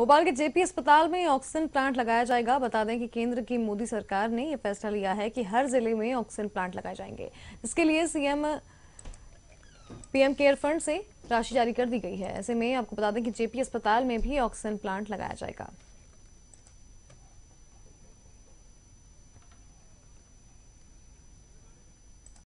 भोपाल के जेपी अस्पताल में ऑक्सीजन प्लांट लगाया जाएगा बता दें कि केंद्र की मोदी सरकार ने यह फैसला लिया है कि हर जिले में ऑक्सीजन प्लांट लगाए जाएंगे इसके लिए सीएम पीएम केयर फंड से राशि जारी कर दी गई है ऐसे में आपको बता दें कि जेपी अस्पताल में भी ऑक्सीजन प्लांट लगाया जाएगा